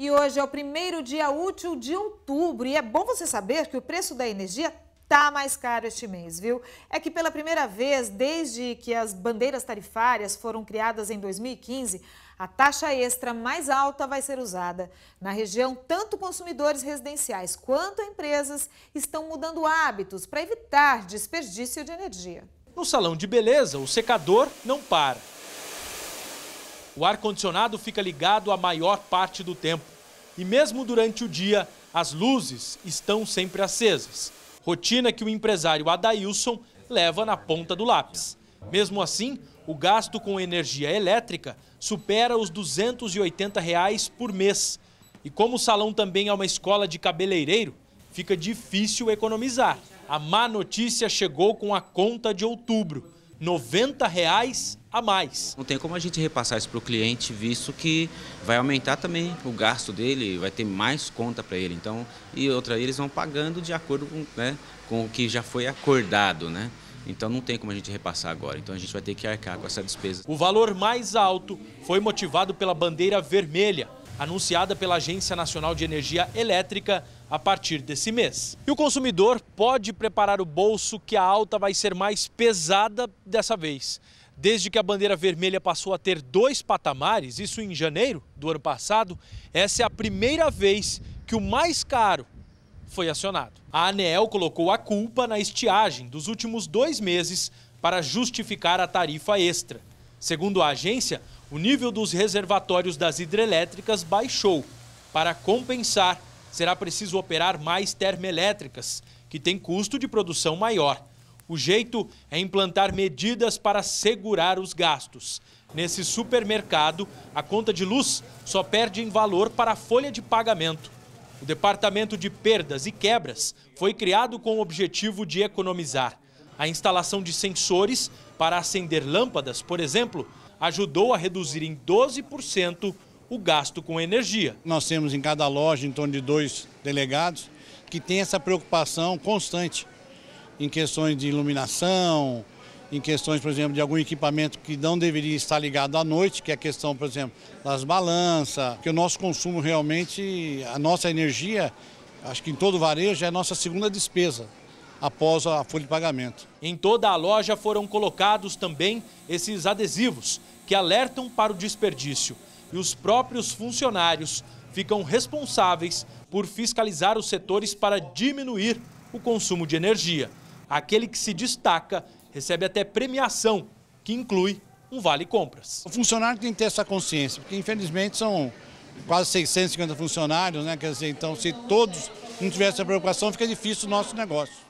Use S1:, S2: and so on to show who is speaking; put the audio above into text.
S1: E hoje é o primeiro dia útil de outubro e é bom você saber que o preço da energia tá mais caro este mês, viu? É que pela primeira vez desde que as bandeiras tarifárias foram criadas em 2015, a taxa extra mais alta vai ser usada. Na região, tanto consumidores residenciais quanto empresas estão mudando hábitos para evitar desperdício de energia.
S2: No salão de beleza, o secador não para. O ar-condicionado fica ligado a maior parte do tempo e, mesmo durante o dia, as luzes estão sempre acesas. Rotina que o empresário Adailson leva na ponta do lápis. Mesmo assim, o gasto com energia elétrica supera os R$ 280 reais por mês. E como o salão também é uma escola de cabeleireiro, fica difícil economizar. A má notícia chegou com a conta de outubro. 90 reais a mais. Não tem como a gente repassar isso para o cliente, visto que vai aumentar também o gasto dele, vai ter mais conta para ele. Então, e outra, eles vão pagando de acordo com, né, com o que já foi acordado, né? Então não tem como a gente repassar agora. Então a gente vai ter que arcar com essa despesa. O valor mais alto foi motivado pela bandeira vermelha, anunciada pela Agência Nacional de Energia Elétrica a partir desse mês. E o consumidor pode preparar o bolso que a alta vai ser mais pesada dessa vez. Desde que a bandeira vermelha passou a ter dois patamares, isso em janeiro do ano passado, essa é a primeira vez que o mais caro foi acionado. A Anel colocou a culpa na estiagem dos últimos dois meses para justificar a tarifa extra. Segundo a agência, o nível dos reservatórios das hidrelétricas baixou. Para compensar, será preciso operar mais termoelétricas, que têm custo de produção maior. O jeito é implantar medidas para segurar os gastos. Nesse supermercado, a conta de luz só perde em valor para a folha de pagamento. O Departamento de Perdas e Quebras foi criado com o objetivo de economizar. A instalação de sensores para acender lâmpadas, por
S3: exemplo, ajudou a reduzir em 12%
S2: o gasto com energia. Nós
S3: temos em cada loja em torno de dois delegados que tem essa preocupação constante em questões de iluminação, em questões, por exemplo, de algum equipamento que não deveria estar ligado à noite, que é a questão, por exemplo, das balanças, que o nosso consumo realmente, a nossa energia, acho que em todo varejo, é a nossa segunda despesa após a folha de pagamento.
S2: Em toda a loja foram colocados também esses adesivos que alertam para o desperdício e os próprios funcionários ficam responsáveis por fiscalizar os setores para diminuir o consumo de energia. Aquele que se destaca recebe até premiação, que inclui
S3: um vale compras. O funcionário tem que ter essa consciência, porque infelizmente são quase 650
S1: funcionários, né? Quer dizer, então se todos não tivessem essa preocupação, fica difícil o nosso negócio.